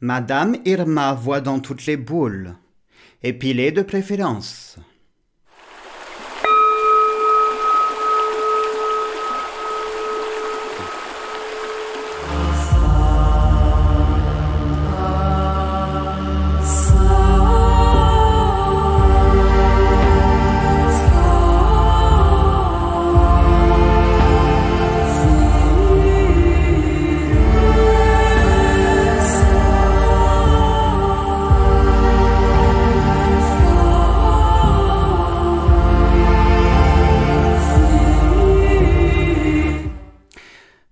Madame Irma voit dans toutes les boules, épilée de préférence.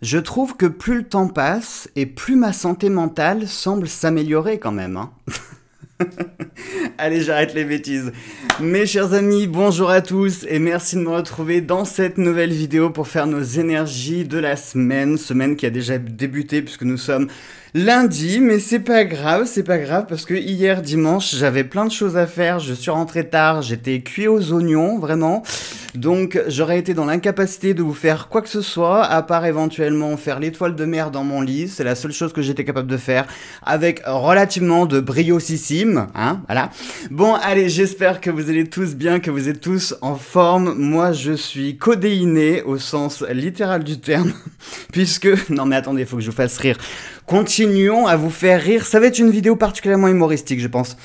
Je trouve que plus le temps passe et plus ma santé mentale semble s'améliorer quand même. Hein. Allez, j'arrête les bêtises. Mes chers amis, bonjour à tous et merci de me retrouver dans cette nouvelle vidéo pour faire nos énergies de la semaine, semaine qui a déjà débuté puisque nous sommes lundi, mais c'est pas grave, c'est pas grave parce que hier dimanche, j'avais plein de choses à faire, je suis rentré tard, j'étais cuit aux oignons, vraiment. Donc, j'aurais été dans l'incapacité de vous faire quoi que ce soit, à part éventuellement faire l'étoile de mer dans mon lit, c'est la seule chose que j'étais capable de faire avec relativement de brio hein, voilà. Bon, allez, j'espère que vous allez tous bien, que vous êtes tous en forme. Moi, je suis codéiné au sens littéral du terme, puisque... Non mais attendez, il faut que je vous fasse rire. Continuons à vous faire rire. Ça va être une vidéo particulièrement humoristique, je pense.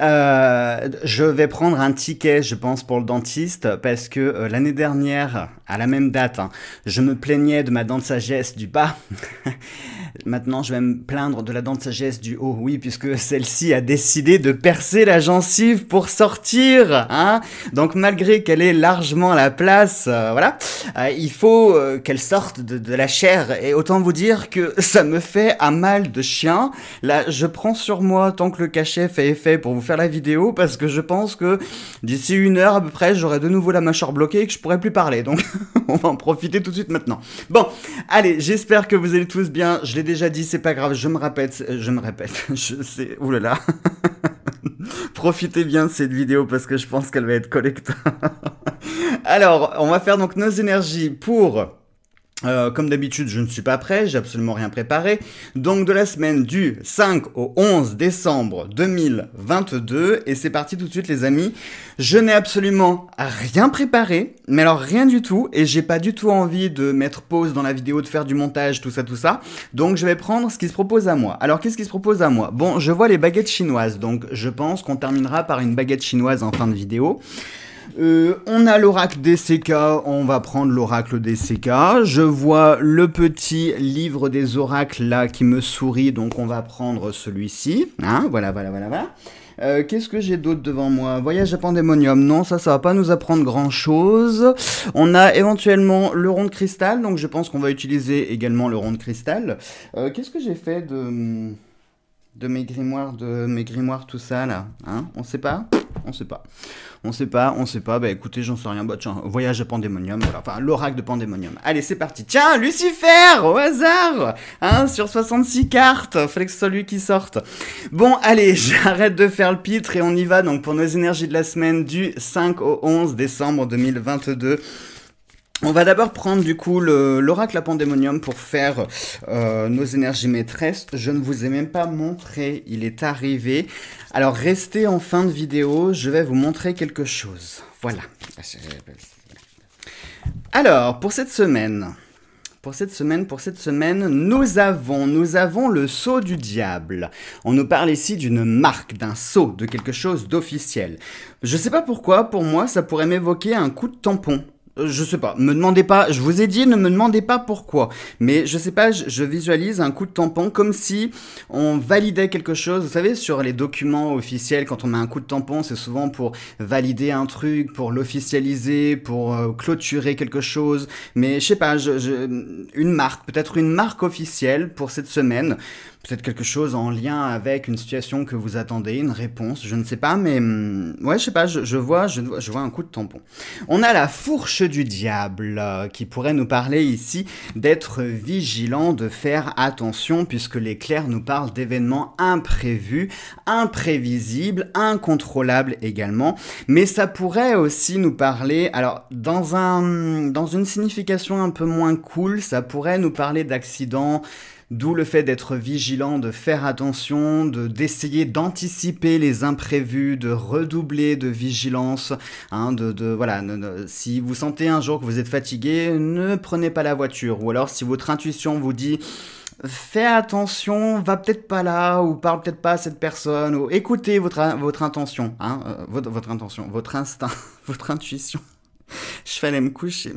Euh, je vais prendre un ticket, je pense, pour le dentiste, parce que euh, l'année dernière, à la même date, hein, je me plaignais de ma dent de sagesse du bas. Maintenant, je vais me plaindre de la dent de sagesse du haut, oui, puisque celle-ci a décidé de percer la gencive pour sortir, hein Donc malgré qu'elle ait largement la place, euh, voilà, euh, il faut euh, qu'elle sorte de, la chair. Et autant vous dire que ça me fait un mal de chien. Là, je prends sur moi tant que le cachet fait effet pour vous faire la vidéo, parce que je pense que d'ici une heure à peu près, j'aurai de nouveau la mâchoire bloquée et que je pourrai plus parler. Donc on va en profiter tout de suite maintenant. Bon, allez, j'espère que vous allez tous bien j'ai déjà dit, c'est pas grave, je me répète, je me répète, je sais, oulala. Profitez bien de cette vidéo parce que je pense qu'elle va être collecte. Alors, on va faire donc nos énergies pour euh, comme d'habitude, je ne suis pas prêt, j'ai absolument rien préparé. Donc de la semaine du 5 au 11 décembre 2022, et c'est parti tout de suite les amis. Je n'ai absolument rien préparé, mais alors rien du tout, et j'ai pas du tout envie de mettre pause dans la vidéo, de faire du montage, tout ça, tout ça. Donc je vais prendre ce qui se propose à moi. Alors qu'est-ce qui se propose à moi Bon, je vois les baguettes chinoises, donc je pense qu'on terminera par une baguette chinoise en fin de vidéo. Euh, on a l'oracle des on va prendre l'oracle des Je vois le petit livre des oracles là qui me sourit, donc on va prendre celui-ci. Hein, voilà, voilà, voilà, voilà. Euh, qu'est-ce que j'ai d'autre devant moi Voyage à Pandémonium, non, ça, ça va pas nous apprendre grand-chose. On a éventuellement le rond de cristal, donc je pense qu'on va utiliser également le rond de cristal. Euh, qu'est-ce que j'ai fait de... Hum, de mes grimoires, de mes grimoires, tout ça là. Hein on sait pas On sait pas. On sait pas, on sait pas. Bah écoutez, j'en sais rien. Bah tiens, voyage à Pandémonium. Voilà. Enfin, l'oracle de Pandémonium. Allez, c'est parti. Tiens, Lucifer Au hasard Hein Sur 66 cartes. Fallait que ce soit lui qui sorte. Bon, allez, j'arrête de faire le pitre et on y va donc pour nos énergies de la semaine du 5 au 11 décembre 2022. On va d'abord prendre du coup l'oracle à pandémonium pour faire euh, nos énergies maîtresses. Je ne vous ai même pas montré, il est arrivé. Alors restez en fin de vidéo, je vais vous montrer quelque chose. Voilà. Ah, Alors, pour cette semaine, pour cette semaine, pour cette semaine, nous avons, nous avons le sceau du diable. On nous parle ici d'une marque, d'un sceau, de quelque chose d'officiel. Je ne sais pas pourquoi, pour moi, ça pourrait m'évoquer un coup de tampon. Euh, je sais pas, me demandez pas, je vous ai dit, ne me demandez pas pourquoi. Mais je sais pas, je, visualise un coup de tampon comme si on validait quelque chose. Vous savez, sur les documents officiels, quand on met un coup de tampon, c'est souvent pour valider un truc, pour l'officialiser, pour euh, clôturer quelque chose. Mais je sais pas, une marque, peut-être une marque officielle pour cette semaine peut-être quelque chose en lien avec une situation que vous attendez, une réponse, je ne sais pas, mais mm, ouais, je sais pas, je, je vois, je, je, vois un coup de tampon. On a la fourche du diable euh, qui pourrait nous parler ici d'être vigilant, de faire attention, puisque l'éclair nous parle d'événements imprévus, imprévisibles, incontrôlables également, mais ça pourrait aussi nous parler, alors dans un, dans une signification un peu moins cool, ça pourrait nous parler d'accidents D'où le fait d'être vigilant, de faire attention, de d'essayer d'anticiper les imprévus, de redoubler de vigilance. Hein, de, de, voilà, si vous sentez un jour que vous êtes fatigué, ne prenez pas la voiture. Ou alors si votre intuition vous dit fais attention, va peut-être pas là, ou parle peut-être pas à cette personne, ou écoutez votre, votre intention, hein, euh, votre intention, votre instinct, votre intuition je fallait me coucher.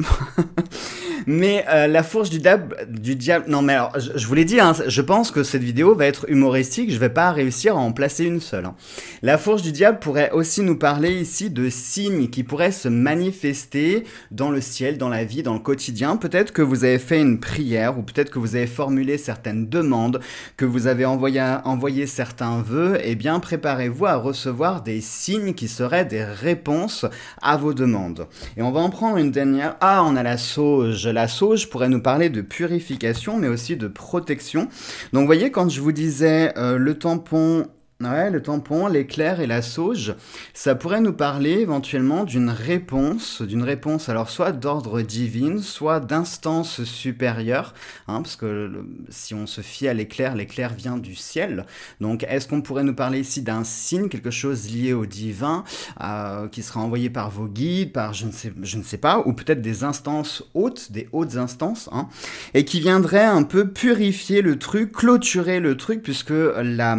mais euh, la fourche du diable, du diable. Non, mais alors, je, vous l'ai dit, hein, je pense que cette vidéo va être humoristique. Je vais pas réussir à en placer une seule. Hein. La fourche du diable pourrait aussi nous parler ici de signes qui pourraient se manifester dans le ciel, dans la vie, dans le quotidien. Peut-être que vous avez fait une prière ou peut-être que vous avez formulé certaines demandes, que vous avez envoyé, certains vœux. Eh bien, préparez-vous à recevoir des signes qui seraient des réponses à vos demandes. Et on va en prendre une dernière. Ah, on a la sauge. La sauge pourrait nous parler de purification, mais aussi de protection. Donc, vous voyez, quand je vous disais euh, le tampon Ouais, le tampon, l'éclair et la sauge, ça pourrait nous parler éventuellement d'une réponse, d'une réponse alors soit d'ordre divine, soit d'instance supérieure, hein, parce que si on se fie à l'éclair, l'éclair vient du ciel. Donc est-ce qu'on pourrait nous parler ici d'un signe, quelque chose lié au divin, euh, qui sera envoyé par vos guides, par je ne sais, je ne sais pas, ou peut-être des instances hautes, des hautes instances, hein, et qui viendrait un peu purifier le truc, clôturer le truc, puisque la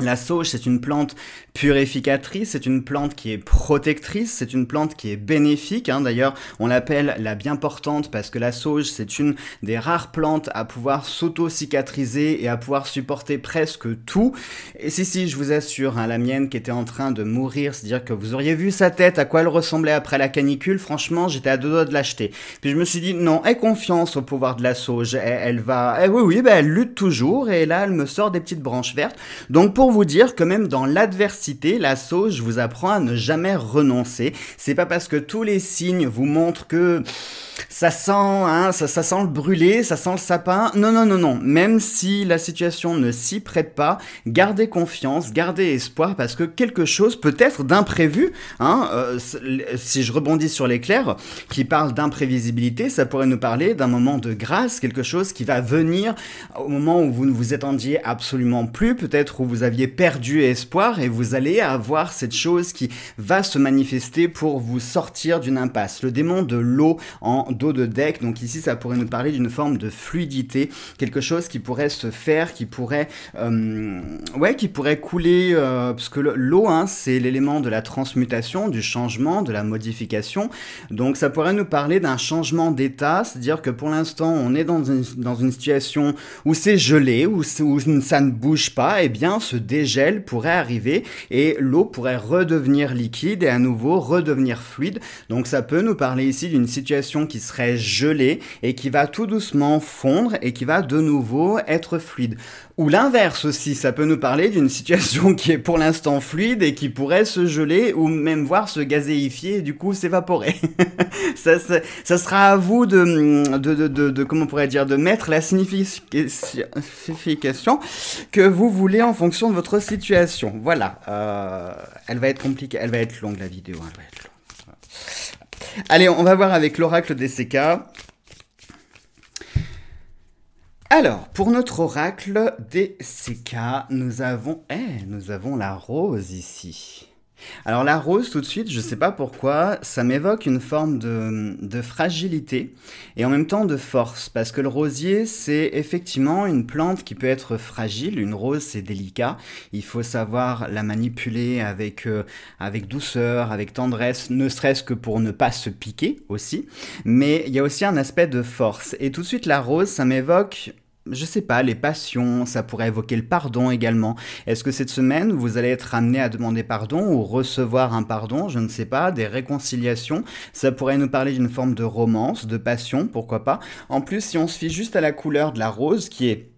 la sauge, c'est une plante purificatrice, c'est une plante qui est protectrice, c'est une plante qui est bénéfique. Hein. D'ailleurs, on l'appelle la bien portante parce que la sauge, c'est une des rares plantes à pouvoir s'auto-cicatriser et à pouvoir supporter presque tout. Et si, si, je vous assure, hein, la mienne qui était en train de mourir, c'est-à-dire que vous auriez vu sa tête, à quoi elle ressemblait après la canicule, franchement, j'étais à deux doigts de l'acheter. Puis je me suis dit, non, aie confiance au pouvoir de la sauge, elle, va... Eh oui, oui, eh ben, elle lutte toujours et là, elle me sort des petites branches vertes. Donc pour vous dire que même dans l'adversité, la je vous apprends à ne jamais renoncer. C'est pas parce que tous les signes vous montrent que ça sent, hein, ça, sent le brûlé, ça sent le sapin. Non, non, non, non. Même si la situation ne s'y prête pas, gardez confiance, gardez espoir parce que quelque chose peut-être d'imprévu, hein. euh, si je rebondis sur l'éclair, qui parle d'imprévisibilité, ça pourrait nous parler d'un moment de grâce, quelque chose qui va venir au moment où vous ne vous attendiez absolument plus, peut-être où vous aviez perdu espoir et vous allez avoir cette chose qui va se manifester pour vous sortir d'une impasse. Le démon de l'eau en dos de deck, donc ici ça pourrait nous parler d'une forme de fluidité, quelque chose qui pourrait se faire, qui pourrait, euh, ouais, qui pourrait couler, euh, parce que l'eau, hein, c'est l'élément de la transmutation, du changement, de la modification. Donc ça pourrait nous parler d'un changement d'état, c'est-à-dire que pour l'instant on est dans une, dans une situation où c'est gelé, où, où ça ne bouge pas, et eh bien ce dégel pourrait arriver et l'eau pourrait redevenir liquide et à nouveau redevenir fluide. Donc ça peut nous parler ici d'une situation qui serait gelée et qui va tout doucement fondre et qui va de nouveau être fluide. Ou l'inverse aussi, ça peut nous parler d'une situation qui est pour l'instant fluide et qui pourrait se geler ou même voir se gazéifier et du coup s'évaporer. ça, ça, sera à vous de, de, de, de, comment on pourrait dire, de mettre la signification que vous voulez en fonction de votre situation. Voilà, euh, elle va être compliquée, elle va être longue la vidéo, hein, Allez, on va voir avec l'oracle des CK. Alors, pour notre oracle des CK, nous avons, eh, nous avons la rose ici. Alors la rose, tout de suite, je ne sais pas pourquoi, ça m'évoque une forme de, fragilité et en même temps de force, parce que le rosier, c'est effectivement une plante qui peut être fragile, une rose, c'est délicat, il faut savoir la manipuler avec, euh, avec douceur, avec tendresse, ne serait-ce que pour ne pas se piquer aussi, mais il y a aussi un aspect de force. Et tout de suite, la rose, ça m'évoque je sais pas, les passions, ça pourrait évoquer le pardon également. Est-ce que cette semaine, vous allez être amené à demander pardon ou recevoir un pardon, je ne sais pas, des réconciliations Ça pourrait nous parler d'une forme de romance, de passion, pourquoi pas. En plus, si on se fie juste à la couleur de la rose, qui est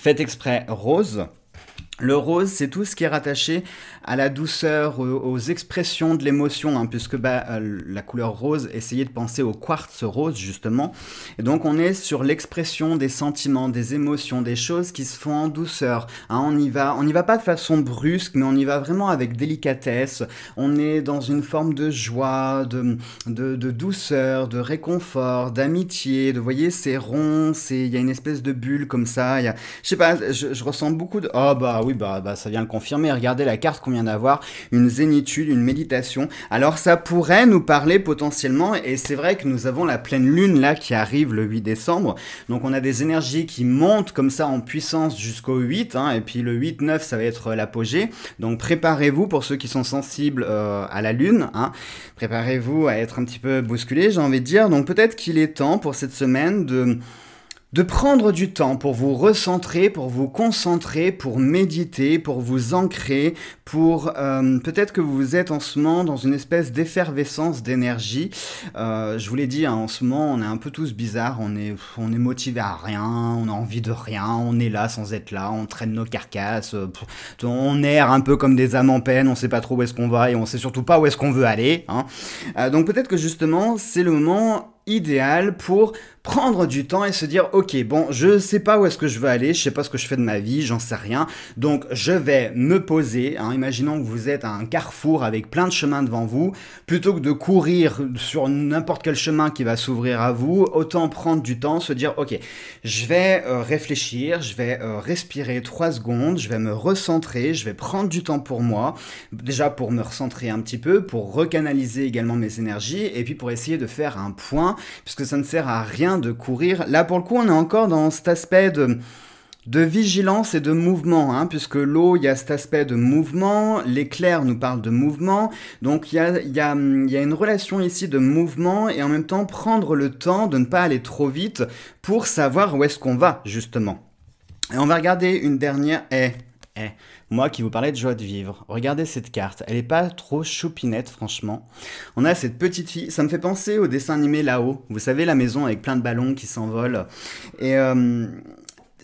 faite exprès rose, le rose, c'est tout ce qui est rattaché à la douceur, euh, aux expressions de l'émotion, hein, puisque bah, euh, la couleur rose, essayez de penser au quartz rose, justement. Et donc on est sur l'expression des sentiments, des émotions, des choses qui se font en douceur. Hein. on n'y va, on y va pas de façon brusque, mais on y va vraiment avec délicatesse. On est dans une forme de joie, de, de, douceur, de réconfort, d'amitié. De, vous voyez, c'est rond, il y a une espèce de bulle comme ça. Y a, je sais pas, je, je ressens beaucoup de... Oh bah oui, bah, bah, ça vient le confirmer. Regardez la carte qu'on vient d'avoir, une zénitude, une méditation. Alors ça pourrait nous parler potentiellement, et c'est vrai que nous avons la pleine lune là qui arrive le 8 décembre. Donc on a des énergies qui montent comme ça en puissance jusqu'au 8, hein, et puis le 8-9 ça va être l'apogée. Donc préparez-vous pour ceux qui sont sensibles euh, à la lune, hein, préparez-vous à être un petit peu bousculé, j'ai envie de dire. Donc peut-être qu'il est temps pour cette semaine de de prendre du temps pour vous recentrer, pour vous concentrer, pour méditer, pour vous ancrer, pour euh, peut-être que vous êtes en ce moment dans une espèce d'effervescence d'énergie. Euh, je vous l'ai dit, hein, en ce moment on est un peu tous bizarres, on est, on est motivé à rien, on a envie de rien, on est là sans être là, on traîne nos carcasses, euh, on erre un peu comme des âmes en peine, on sait pas trop où est-ce qu'on va et on sait surtout pas où est-ce qu'on veut aller. Hein. donc peut-être que justement c'est le moment idéal pour prendre du temps et se dire ok bon je sais pas où est-ce que je veux aller, je sais pas ce que je fais de ma vie, j'en sais rien, donc je vais me poser, hein, imaginons que vous êtes à un carrefour avec plein de chemins devant vous, plutôt que de courir sur n'importe quel chemin qui va s'ouvrir à vous, autant prendre du temps, se dire ok je vais euh, réfléchir, je vais euh, respirer trois secondes, je vais me recentrer, je vais prendre du temps pour moi, déjà pour me recentrer un petit peu, pour recanaliser également mes énergies et puis pour essayer de faire un point, puisque ça ne sert à rien de courir. Là, pour le coup, on est encore dans cet aspect de, vigilance et de mouvement, hein, puisque l'eau, il y a cet aspect de mouvement, l'éclair nous parle de mouvement, donc il y a, y a, une relation ici de mouvement et en même temps prendre le temps de ne pas aller trop vite pour savoir où est-ce qu'on va, justement. Et on va regarder une dernière eh, eh, moi qui vous parlais de joie de vivre, regardez cette carte, elle est pas trop choupinette franchement. On a cette petite fille, ça me fait penser au dessin animé là-haut, vous savez la maison avec plein de ballons qui s'envolent. Et euh,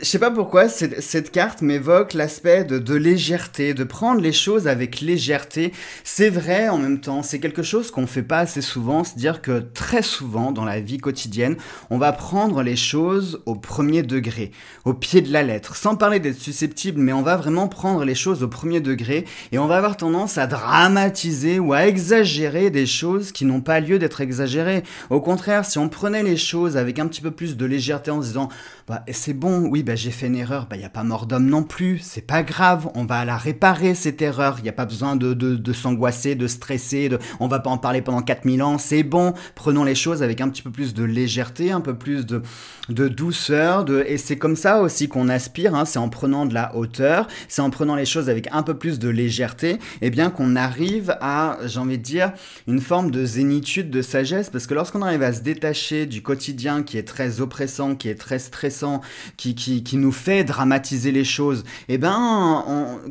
je sais pas pourquoi, cette, cette carte m'évoque l'aspect de, légèreté, de prendre les choses avec légèreté. C'est vrai en même temps, c'est quelque chose qu'on fait pas assez souvent, cest dire que très souvent dans la vie quotidienne, on va prendre les choses au premier degré, au pied de la lettre, sans parler d'être susceptible, mais on va vraiment prendre les choses au premier degré et on va avoir tendance à dramatiser ou à exagérer des choses qui n'ont pas lieu d'être exagérées. Au contraire, si on prenait les choses avec un petit peu plus de légèreté en se disant, bah, c'est bon, oui, ben, j'ai fait une erreur, il ben, n'y a pas mort d'homme non plus, c'est pas grave, on va la réparer cette erreur, il n'y a pas besoin de, de, s'angoisser, de stresser, de, on va pas en parler pendant 4000 ans, c'est bon, prenons les choses avec un petit peu plus de légèreté, un peu plus de, de douceur, de, et c'est comme ça aussi qu'on aspire, hein. c'est en prenant de la hauteur, c'est en prenant les choses avec un peu plus de légèreté, et eh bien qu'on arrive à, j'ai envie de dire, une forme de zénitude, de sagesse, parce que lorsqu'on arrive à se détacher du quotidien qui est très oppressant, qui est très stressant, qui, qui qui, nous fait dramatiser les choses, et eh ben,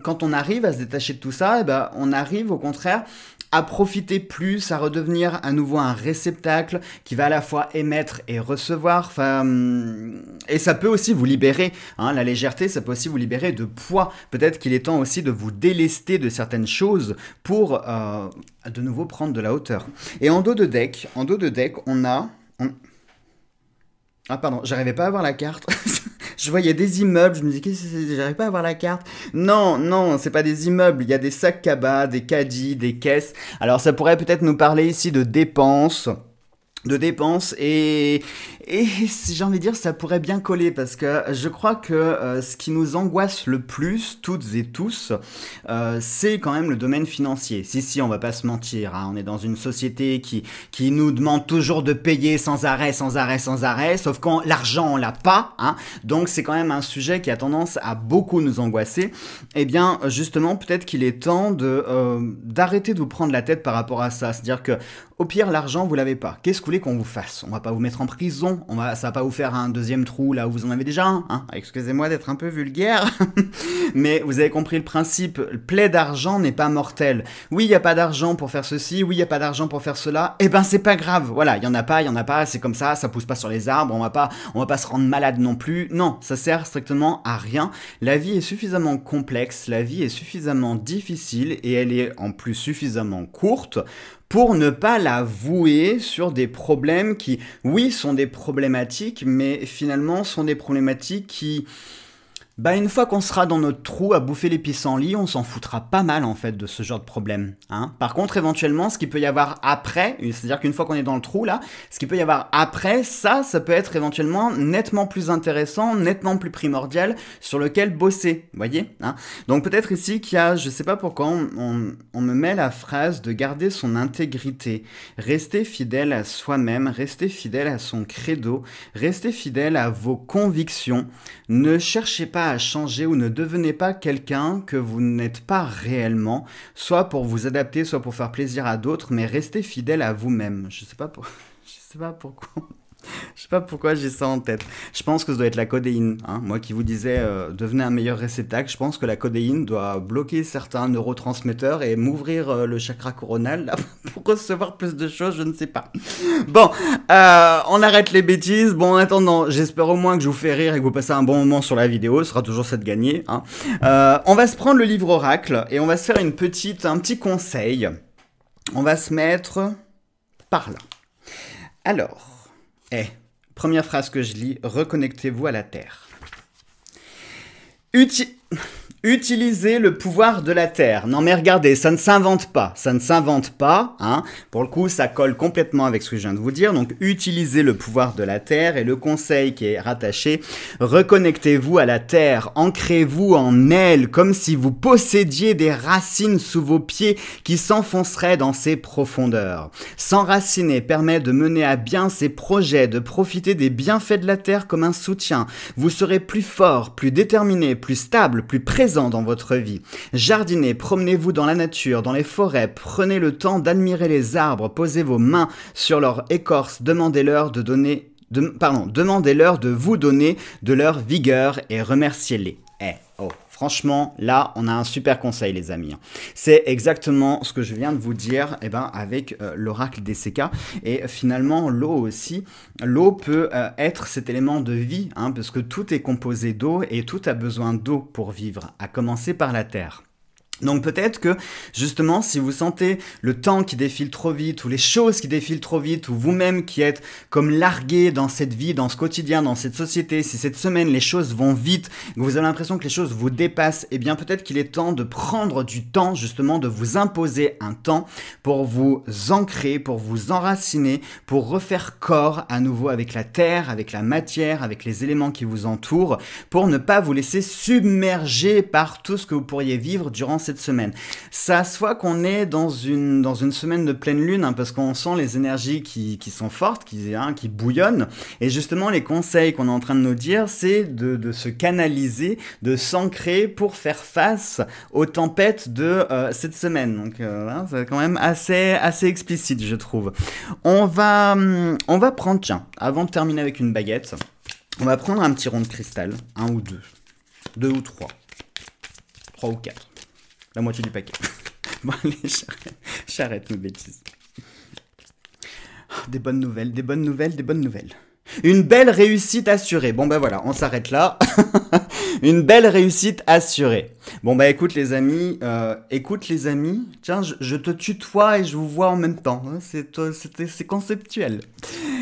quand on arrive à se détacher de tout ça, et eh ben, on arrive au contraire à profiter plus, à redevenir à nouveau un réceptacle qui va à la fois émettre et recevoir. Enfin, et ça peut aussi vous libérer. Hein, la légèreté, ça peut aussi vous libérer de poids. Peut-être qu'il est temps aussi de vous délester de certaines choses pour euh, de nouveau prendre de la hauteur. Et en dos de deck, en dos de deck, on a ah pardon, j'arrivais pas à voir la carte. je voyais des immeubles, je me disais, que j'arrive pas à voir la carte. Non, non, c'est pas des immeubles, il y a des sacs cabas, des caddies, des caisses. Alors ça pourrait peut-être nous parler ici de dépenses de dépenses et, et si j'ai envie de dire, ça pourrait bien coller parce que je crois que euh, ce qui nous angoisse le plus, toutes et tous, euh, c'est quand même le domaine financier. Si, si, on va pas se mentir. Hein. on est dans une société qui, nous demande toujours de payer sans arrêt, sans arrêt, sans arrêt, sauf quand l'argent, on l'a pas. Hein. donc c'est quand même un sujet qui a tendance à beaucoup nous angoisser. Eh bien, justement, peut-être qu'il est temps de euh, d'arrêter de vous prendre la tête par rapport à ça. C'est-à-dire que, au pire, l'argent, vous l'avez pas. Qu'est-ce que vous voulez qu'on vous fasse On va pas vous mettre en prison on va, ça va pas vous faire un deuxième trou là où vous en avez déjà un. Hein. Excusez-moi d'être un peu vulgaire, mais vous avez compris le principe. Le plaid d'argent n'est pas mortel. Oui, il n'y a pas d'argent pour faire ceci. Oui, il n'y a pas d'argent pour faire cela. Eh ben, c'est pas grave. Voilà, il y en a pas, il y en a pas. C'est comme ça. Ça pousse pas sur les arbres. On va pas, on va pas se rendre malade non plus. Non, ça sert strictement à rien. La vie est suffisamment complexe. La vie est suffisamment difficile et elle est en plus suffisamment courte pour ne pas la vouer sur des problèmes qui, oui, sont des problématiques, mais finalement sont des problématiques qui bah, une fois qu'on sera dans notre trou à bouffer les lit, on s'en foutra pas mal en fait de ce genre de problème. Hein. Par contre, éventuellement, ce qu'il peut y avoir après, c'est-à-dire qu'une fois qu'on est dans le trou là, ce qu'il peut y avoir après, ça, ça peut être éventuellement nettement plus intéressant, nettement plus primordial, sur lequel bosser, voyez hein. Donc peut-être ici qu'il y a, je sais pas pourquoi, on, on, me met la phrase de garder son intégrité, rester fidèle à soi-même, rester fidèle à son credo, rester fidèle à vos convictions, ne cherchez pas à changer ou ne devenez pas quelqu'un que vous n'êtes pas réellement, soit pour vous adapter, soit pour faire plaisir à d'autres, mais restez fidèle à vous-même. Je sais Je sais pas pourquoi Je sais pas pourquoi j'ai ça en tête. Je pense que ça doit être la codéine. Hein. Moi qui vous disais euh, devenez un meilleur réceptacle, je pense que la codéine doit bloquer certains neurotransmetteurs et m'ouvrir euh, le chakra coronal pour recevoir plus de choses, je ne sais pas. Bon, euh, on arrête les bêtises. Bon, en attendant, j'espère au moins que je vous fais rire et que vous passez un bon moment sur la vidéo. Ce sera toujours ça de gagner. on va se prendre le livre oracle et on va se faire une petite, un petit conseil. On va se mettre par là. Alors, eh, première phrase que je lis, reconnectez-vous à la Terre. Uti Utilisez le pouvoir de la Terre. Non mais regardez, ça ne s'invente pas, ça ne s'invente pas, hein. Pour le coup, ça colle complètement avec ce que je viens de vous dire. Donc, utilisez le pouvoir de la Terre et le conseil qui est rattaché, reconnectez-vous à la Terre, ancrez-vous en elle comme si vous possédiez des racines sous vos pieds qui s'enfonceraient dans ses profondeurs. S'enraciner permet de mener à bien ses projets, de profiter des bienfaits de la Terre comme un soutien. Vous serez plus fort, plus déterminé, plus stable, plus présent dans votre vie. Jardinez, promenez-vous dans la nature, dans les forêts, prenez le temps d'admirer les arbres, posez vos mains sur leur écorce, demandez-leur de donner pardon, demandez-leur de vous donner de leur vigueur et remerciez-les. Franchement, là, on a un super conseil, les amis. Hein. C'est exactement ce que je viens de vous dire eh ben, avec euh, l'oracle des CK. Et finalement, l'eau aussi. L'eau peut euh, être cet élément de vie, hein, parce que tout est composé d'eau et tout a besoin d'eau pour vivre, à commencer par la terre. Donc peut-être que justement si vous sentez le temps qui défile trop vite ou les choses qui défilent trop vite ou vous-même qui êtes comme largué dans cette vie, dans ce quotidien, dans cette société, si cette semaine les choses vont vite, que vous avez l'impression que les choses vous dépassent, eh bien peut-être qu'il est temps de prendre du temps justement de vous imposer un temps pour vous ancrer, pour vous enraciner, pour refaire corps à nouveau avec la terre, avec la matière, avec les éléments qui vous entourent, pour ne pas vous laisser submerger par tout ce que vous pourriez vivre durant cette cette semaine. Ça soit qu'on est dans une, dans une semaine de pleine lune, hein, parce qu'on sent les énergies qui, qui sont fortes, qui, hein, qui bouillonnent. Et justement, les conseils qu'on est en train de nous dire, c'est de, de, se canaliser, de s'ancrer pour faire face aux tempêtes de euh, cette semaine. Donc, euh, c'est quand même assez, assez explicite, je trouve. On va, hum, on va prendre, tiens, avant de terminer avec une baguette, on va prendre un petit rond de cristal, un ou deux, deux ou trois, trois ou quatre la moitié du paquet. bon, allez, j'arrête mes bêtises. Des bonnes nouvelles, des bonnes nouvelles, des bonnes nouvelles. Une belle réussite assurée. Bon ben voilà, on s'arrête là. Une belle réussite assurée. Bon bah écoute les amis, euh, écoute les amis. Tiens, je, je, te tutoie et je vous vois en même temps. Hein. C'est conceptuel.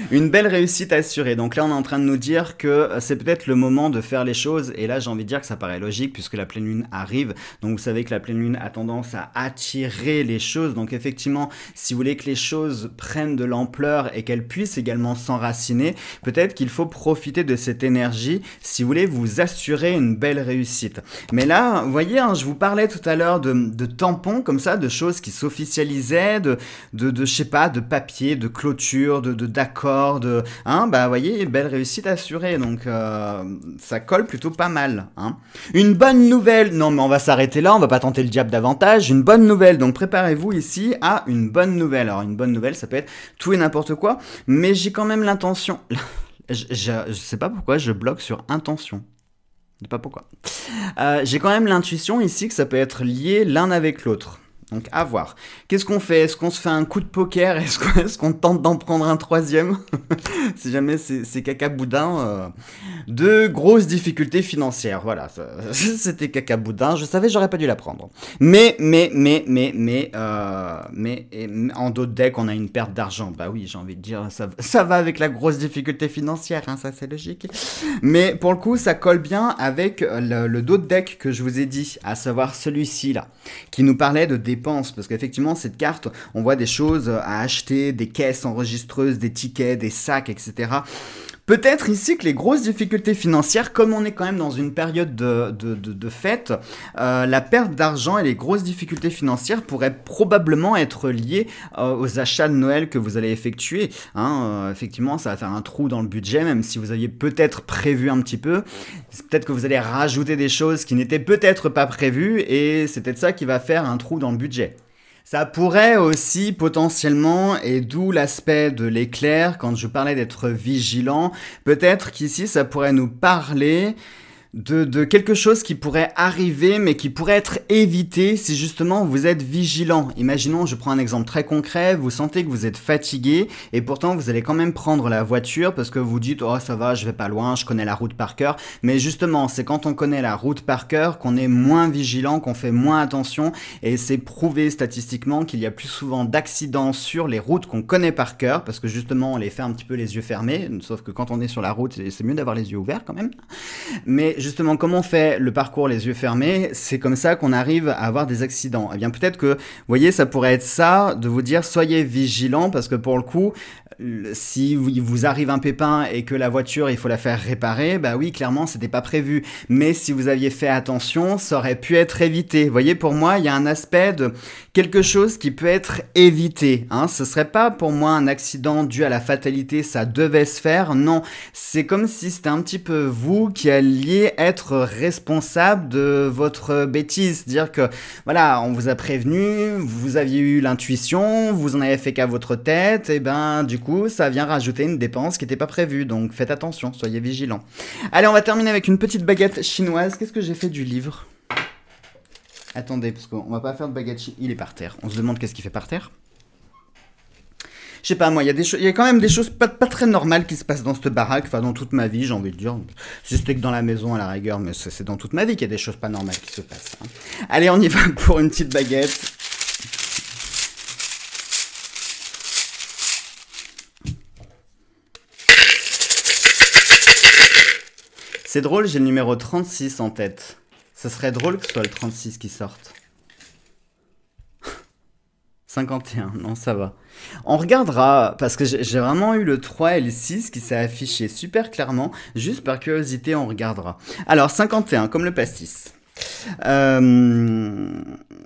Une belle réussite assurée. Donc là, on est en train de nous dire que euh, c'est peut-être le moment de faire les choses. Et là, j'ai envie de dire que ça paraît logique puisque la pleine lune arrive. Donc vous savez que la pleine lune a tendance à attirer les choses. Donc effectivement, si vous voulez que les choses prennent de l'ampleur et qu'elles puissent également s'enraciner, Peut-être qu'il faut profiter de cette énergie si vous voulez vous assurer une belle réussite. Mais là, vous voyez, hein, je vous parlais tout à l'heure de, tampons comme ça, de choses qui s'officialisaient, de, de, je sais pas, de papier, de clôture, de d'accord, de, hein, bah, vous voyez, belle réussite assurée. Donc, euh, ça colle plutôt pas mal. Hein. Une bonne nouvelle. Non, mais on va s'arrêter là. On va pas tenter le diable davantage. Une bonne nouvelle. Donc, préparez-vous ici à une bonne nouvelle. Alors, une bonne nouvelle, ça peut être tout et n'importe quoi, mais j'ai quand même l'intention. je, ne sais pas pourquoi je bloque sur intention. Je sais pas pourquoi. Euh, j'ai quand même l'intuition ici que ça peut être lié l'un avec l'autre. Donc à voir. Qu'est-ce qu'on fait Est-ce qu'on se fait un coup de poker Est-ce qu'on tente d'en prendre un troisième Si jamais c'est caca boudin. Euh, de grosses difficultés financières. Voilà, c'était caca boudin. Je savais, j'aurais pas dû la prendre. Mais, mais, mais, mais, mais, euh... mais en d'autres deck, on a une perte d'argent. Bah oui, j'ai envie de dire, ça, va avec la grosse difficulté financière. Hein, ça, c'est logique. Mais pour le coup, ça colle bien avec le, dos de deck que je vous ai dit, à savoir celui-ci là, qui nous parlait de des Pense parce qu'effectivement, cette carte, on voit des choses euh, à acheter, des caisses enregistreuses, des tickets, des sacs, etc. Peut-être ici que les grosses difficultés financières, comme on est quand même dans une période de, de, de, fête, euh, la perte d'argent et les grosses difficultés financières pourraient probablement être liées euh, aux achats de Noël que vous allez effectuer. Hein, euh, effectivement, ça va faire un trou dans le budget, même si vous aviez peut-être prévu un petit peu. Peut-être que vous allez rajouter des choses qui n'étaient peut-être pas prévues et c'est peut-être ça qui va faire un trou dans le budget. Ça pourrait aussi potentiellement, et d'où l'aspect de l'éclair quand je parlais d'être vigilant, peut-être qu'ici ça pourrait nous parler de, quelque chose qui pourrait arriver mais qui pourrait être évité si justement vous êtes vigilant. Imaginons, je prends un exemple très concret, vous sentez que vous êtes fatigué et pourtant vous allez quand même prendre la voiture parce que vous dites oh ça va, je vais pas loin, je connais la route par cœur. Mais justement, c'est quand on connaît la route par cœur qu'on est moins vigilant, qu'on fait moins attention et c'est prouvé statistiquement qu'il y a plus souvent d'accidents sur les routes qu'on connaît par cœur parce que justement on les fait un petit peu les yeux fermés, sauf que quand on est sur la route, c'est mieux d'avoir les yeux ouverts quand même. Mais justement, comment on fait le parcours les yeux fermés, c'est comme ça qu'on arrive à avoir des accidents. Eh bien, peut-être que, vous voyez, ça pourrait être ça, de vous dire soyez vigilants, parce que pour le coup, si vous arrive un pépin et que la voiture il faut la faire réparer, bah oui, clairement c'était pas prévu. Mais si vous aviez fait attention, ça aurait pu être évité. voyez, pour moi, il y a un aspect de quelque chose qui peut être évité. Hein. Ce serait pas pour moi un accident dû à la fatalité, ça devait se faire. Non, c'est comme si c'était un petit peu vous qui alliez être responsable de votre bêtise. Dire que voilà, on vous a prévenu, vous aviez eu l'intuition, vous en avez fait qu'à votre tête, et ben du coup ça vient rajouter une dépense qui n'était pas prévue. Donc faites attention, soyez vigilants. Allez, on va terminer avec une petite baguette chinoise. Qu'est-ce que j'ai fait du livre Attendez, parce qu'on va pas faire de baguette Il est par terre. On se demande qu'est-ce qu'il fait par terre. Je sais pas, moi, il y, y, a quand même des choses pas, très normales qui se passent dans cette baraque, enfin dans toute ma vie, j'ai envie de dire. Si c'était que dans la maison à la rigueur, mais c'est dans toute ma vie qu'il y a des choses pas normales qui se passent. Hein. Allez, on y va pour une petite baguette. C'est drôle, j'ai le numéro 36 en tête. Ce serait drôle que ce soit le 36 qui sorte. 51, non, ça va. On regardera, parce que j'ai vraiment eu le 3 et le 6 qui s'est affiché super clairement. Juste par curiosité, on regardera. Alors, 51, comme le pastis. Euh,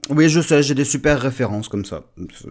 oui, je sais, j'ai des super références comme ça.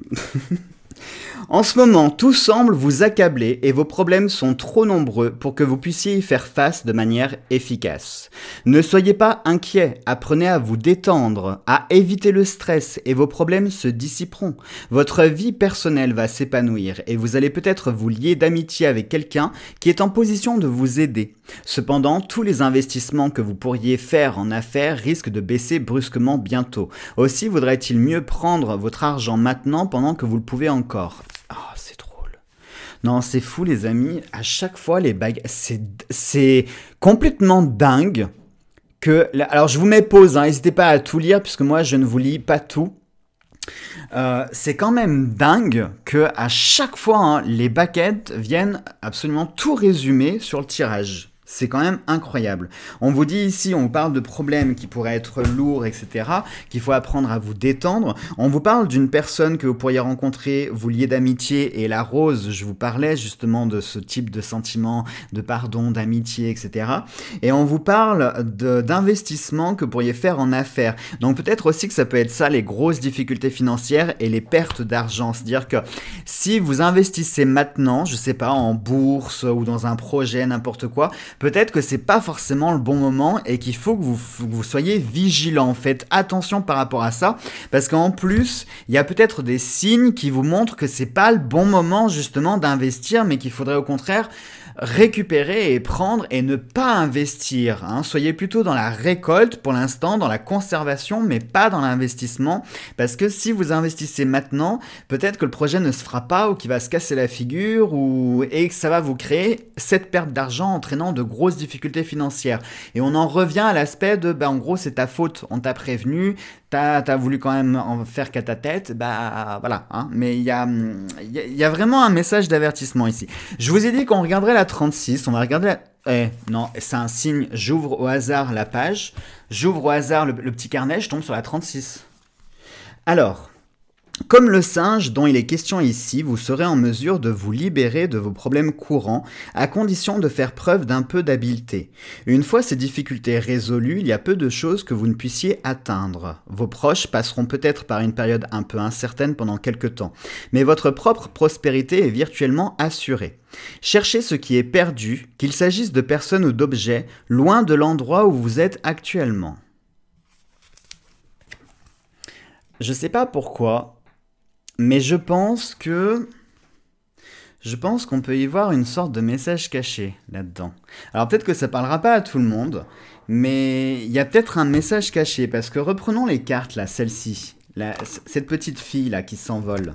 En ce moment, tout semble vous accabler et vos problèmes sont trop nombreux pour que vous puissiez y faire face de manière efficace. Ne soyez pas inquiet, apprenez à vous détendre, à éviter le stress et vos problèmes se dissiperont. Votre vie personnelle va s'épanouir et vous allez peut-être vous lier d'amitié avec quelqu'un qui est en position de vous aider. Cependant, tous les investissements que vous pourriez faire en affaires risquent de baisser brusquement bientôt. Aussi voudrait il mieux prendre votre argent maintenant pendant que vous le pouvez encore. Non, c'est fou, les amis. À chaque fois, les bagues, c'est complètement dingue que. Alors, je vous mets pause, hein. n'hésitez pas à tout lire, puisque moi, je ne vous lis pas tout. Euh, c'est quand même dingue que à chaque fois hein, les baguettes viennent absolument tout résumer sur le tirage. C'est quand même incroyable. On vous dit ici, on vous parle de problèmes qui pourraient être lourds, etc., qu'il faut apprendre à vous détendre. On vous parle d'une personne que vous pourriez rencontrer, vous lier d'amitié, et la rose, je vous parlais justement de ce type de sentiment de pardon, d'amitié, etc. Et on vous parle d'investissement que vous pourriez faire en affaires. Donc peut-être aussi que ça peut être ça, les grosses difficultés financières et les pertes d'argent. C'est-à-dire que si vous investissez maintenant, je sais pas, en bourse ou dans un projet, n'importe quoi, peut-être que c'est pas forcément le bon moment et qu'il faut que vous, soyez vigilant. Faites attention par rapport à ça parce qu'en plus, il y a peut-être des signes qui vous montrent que c'est pas le bon moment justement d'investir mais qu'il faudrait au contraire récupérer et prendre et ne pas investir. Hein. Soyez plutôt dans la récolte pour l'instant, dans la conservation, mais pas dans l'investissement, parce que si vous investissez maintenant, peut-être que le projet ne se fera pas ou qu'il va se casser la figure ou... et que ça va vous créer cette perte d'argent entraînant de grosses difficultés financières. Et on en revient à l'aspect de, bah, en gros, c'est ta faute, on t'a prévenu, t'as as voulu quand même en faire qu'à ta tête, bah voilà. Hein. Mais il y a, y a vraiment un message d'avertissement ici. Je vous ai dit qu'on regarderait la 36. On va regarder la... Eh, non, c'est un signe. J'ouvre au hasard la page. J'ouvre au hasard le, le petit carnet, je tombe sur la 36. Alors, comme le singe dont il est question ici, vous serez en mesure de vous libérer de vos problèmes courants à condition de faire preuve d'un peu d'habileté. Une fois ces difficultés résolues, il y a peu de choses que vous ne puissiez atteindre. Vos proches passeront peut-être par une période un peu incertaine pendant quelques temps, mais votre propre prospérité est virtuellement assurée. Cherchez ce qui est perdu, qu'il s'agisse de personnes ou d'objets, loin de l'endroit où vous êtes actuellement. Je sais pas pourquoi, mais je pense que. Je pense qu'on peut y voir une sorte de message caché là-dedans. Alors peut-être que ça parlera pas à tout le monde, mais il y a peut-être un message caché parce que reprenons les cartes là, celle-ci, cette petite fille là qui s'envole.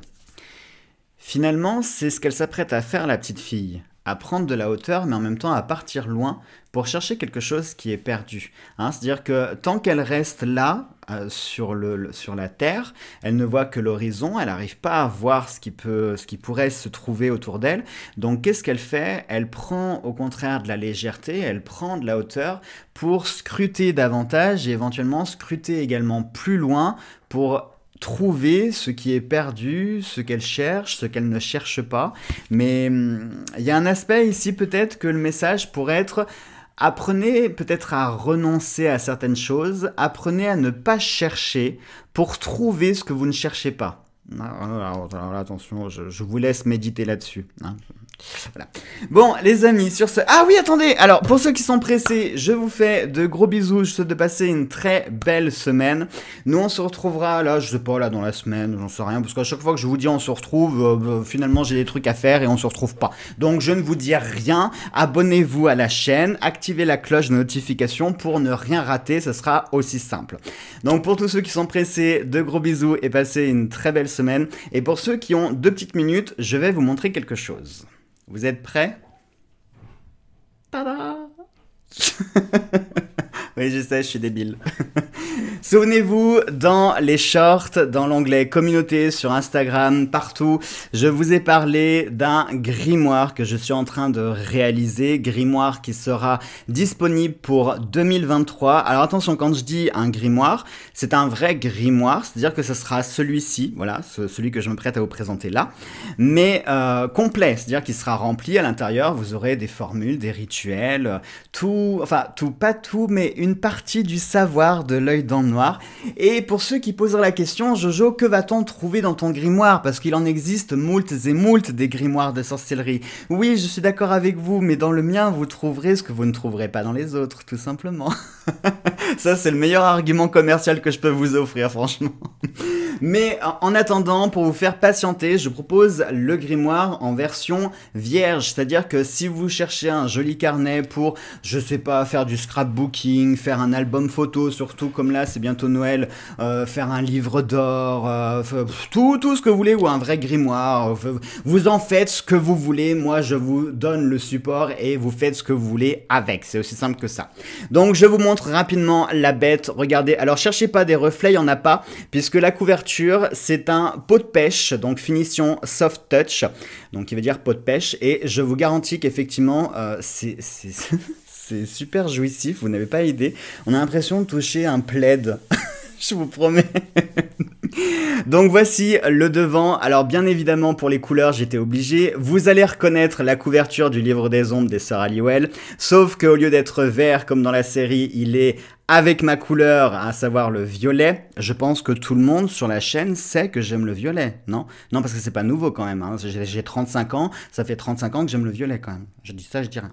Finalement, c'est ce qu'elle s'apprête à faire la petite fille à prendre de la hauteur, mais en même temps à partir loin pour chercher quelque chose qui est perdu. Hein. C'est-à-dire que tant qu'elle reste là, euh, sur, sur la Terre, elle ne voit que l'horizon, elle n'arrive pas à voir ce qui, peut, ce qui pourrait se trouver autour d'elle. Donc qu'est-ce qu'elle fait Elle prend au contraire de la légèreté, elle prend de la hauteur pour scruter davantage et éventuellement scruter également plus loin pour trouver ce qui est perdu, ce qu'elle cherche, ce qu'elle ne cherche pas. Mais hum, il y a un aspect ici peut-être que le message pourrait être Apprenez peut-être à renoncer à certaines choses, apprenez à ne pas chercher pour trouver ce que vous ne cherchez pas. Alors, ah, ah, ah, attention, je, vous laisse méditer là-dessus. Hein. Bon, les amis, sur ce... Ah oui, attendez Alors, pour ceux qui sont pressés, je vous fais de gros bisous. Je souhaite de passer une très belle semaine. Nous, on se retrouvera, là, je sais pas, là, dans la semaine, j'en sais rien. Parce qu'à chaque fois que je vous dis on se retrouve, euh, bah, finalement, j'ai des trucs à faire et on se retrouve pas. Donc, je ne vous dis rien. Abonnez-vous à la chaîne, activez la cloche de notification pour ne rien rater. Ce sera aussi simple. Donc, pour tous ceux qui sont pressés, de gros bisous et passez une très belle semaine. Et pour ceux qui ont deux petites minutes, je vais vous montrer quelque chose. Vous êtes prêts Tada Oui, je sais, je suis débile. Souvenez-vous, dans les shorts, dans l'onglet communauté, sur Instagram, partout, je vous ai parlé d'un grimoire que je suis en train de réaliser, grimoire qui sera disponible pour 2023. Alors attention, quand je dis un grimoire, c'est un vrai grimoire, c'est-à-dire que ce sera celui-ci, voilà, celui que je me prête à vous présenter là, mais euh, complet, c'est-à-dire qu'il sera rempli à l'intérieur, vous aurez des formules, des rituels, euh, tout, enfin tout, pas tout, mais une une partie du savoir de l'œil dans le noir. Et pour ceux qui poseront la question, Jojo, que va-t-on trouver dans ton grimoire Parce qu'il en existe moultes et moultes des grimoires de sorcellerie. Oui, je suis d'accord avec vous, mais dans le mien, vous trouverez ce que vous ne trouverez pas dans les autres, tout simplement. Ça, c'est le meilleur argument commercial que je peux vous offrir, franchement. Mais en attendant, pour vous faire patienter, je propose le grimoire en version vierge. C'est-à-dire que si vous cherchez un joli carnet pour, je sais pas, faire du scrapbooking, faire un album photo, surtout comme là c'est bientôt Noël, euh, faire un livre d'or, euh, tout, tout ce que vous voulez, ou un vrai grimoire, euh, vous en faites ce que vous voulez, moi je vous donne le support et vous faites ce que vous voulez avec, c'est aussi simple que ça. Donc je vous montre rapidement la bête, regardez, alors cherchez pas des reflets, il n'y en a pas, puisque la couverture c'est un pot de pêche, donc finition soft touch, donc il veut dire pot de pêche, et je vous garantis qu'effectivement c'est... c'est super jouissif, vous n'avez pas idée. On a l'impression de toucher un plaid. je vous promets. Donc voici le devant. Alors bien évidemment pour les couleurs j'étais obligé. Vous allez reconnaître la couverture du livre des ombres des Sarah Halliwell. Sauf qu'au lieu d'être vert comme dans la série il est avec ma couleur, à savoir le violet. Je pense que tout le monde sur la chaîne sait que j'aime le violet, non Non, parce que c'est pas nouveau quand même. Hein. J'ai 35 ans, ça fait 35 ans que j'aime le violet quand même. Je dis ça, je dis rien.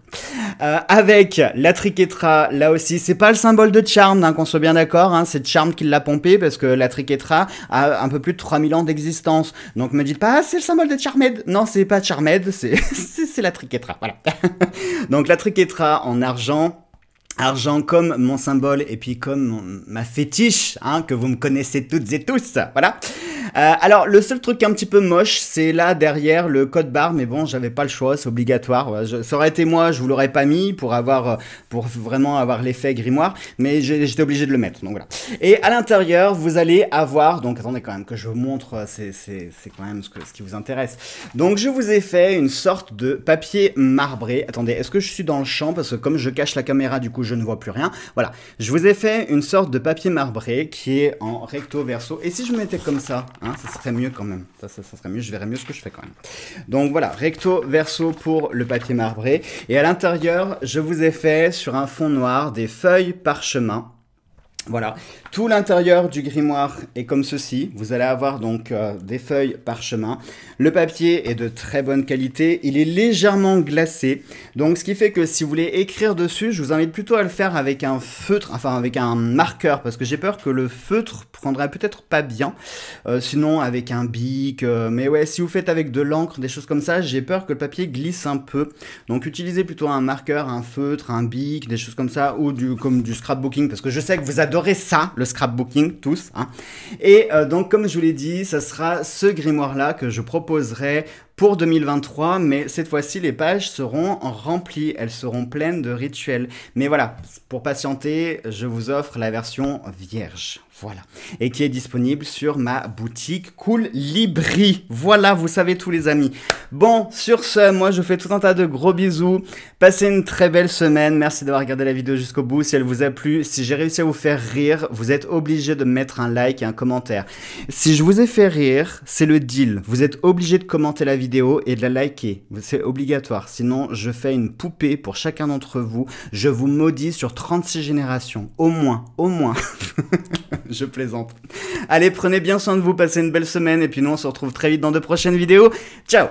Euh, avec la triquetra, là aussi, c'est pas le symbole de charme, hein, qu'on soit bien d'accord. Hein. C'est charme qui l'a pompé parce que la triquetra a un peu plus de 3000 ans d'existence. Donc me dites pas, ah, c'est le symbole de Charmed. Non, c'est pas Charmed, c'est la triquetra. Voilà. Donc la triquetra en argent argent comme mon symbole et puis comme ma fétiche, hein, que vous me connaissez toutes et tous, voilà. Euh, alors le seul truc un petit peu moche, c'est là derrière le code barre, mais bon, j'avais pas le choix, c'est obligatoire. Euh, ça aurait été moi, je vous l'aurais pas mis pour avoir, euh, pour vraiment avoir l'effet grimoire, mais j'étais obligé de le mettre, donc voilà. Et à l'intérieur, vous allez avoir, donc attendez quand même que je vous montre, c'est quand même ce, ce qui vous intéresse. Donc je vous ai fait une sorte de papier marbré. Attendez, est-ce que je suis dans le champ parce que comme je cache la caméra, du coup je ne vois plus rien. Voilà, je vous ai fait une sorte de papier marbré qui est en recto verso. Et si je mettais comme ça, hein, ça serait mieux quand même. Ça, ça, ça, serait mieux, je verrais mieux ce que je fais quand même. Donc voilà, recto verso pour le papier marbré. Et à l'intérieur, je vous ai fait sur un fond noir des feuilles parchemin. Voilà, tout l'intérieur du grimoire est comme ceci. Vous allez avoir donc euh, des feuilles parchemin. Le papier est de très bonne qualité. Il est légèrement glacé. Donc ce qui fait que si vous voulez écrire dessus, je vous invite plutôt à le faire avec un feutre, enfin avec un marqueur, parce que j'ai peur que le feutre prendrait peut-être pas bien. Euh, sinon avec un bic. Euh, mais ouais, si vous faites avec de l'encre, des choses comme ça, j'ai peur que le papier glisse un peu. Donc utilisez plutôt un marqueur, un feutre, un bic, des choses comme ça, ou du, comme du scrapbooking, parce que je sais que vous adorez ça scrapbooking, tous. Hein. Et euh, donc, comme je vous l'ai dit, ça sera ce grimoire-là que je proposerai pour 2023, mais cette fois-ci, les pages seront remplies, elles seront pleines de rituels. Mais voilà, pour patienter, je vous offre la version vierge. Voilà. Et qui est disponible sur ma boutique Cool Libri. Voilà, vous savez tous les amis. Bon, sur ce, moi je fais tout un tas de gros bisous. Passez une très belle semaine. Merci d'avoir regardé la vidéo jusqu'au bout. Si elle vous a plu, si j'ai réussi à vous faire rire, vous êtes obligé de mettre un like et un commentaire. Si je vous ai fait rire, c'est le deal. Vous êtes obligé de commenter la vidéo et de la liker. C'est obligatoire. Sinon, je fais une poupée pour chacun d'entre vous. Je vous maudis sur 36 générations. Au moins, au moins. je plaisante. Allez, prenez bien soin de vous, passez une belle semaine, et puis nous, on se retrouve très vite dans de prochaines vidéos. Ciao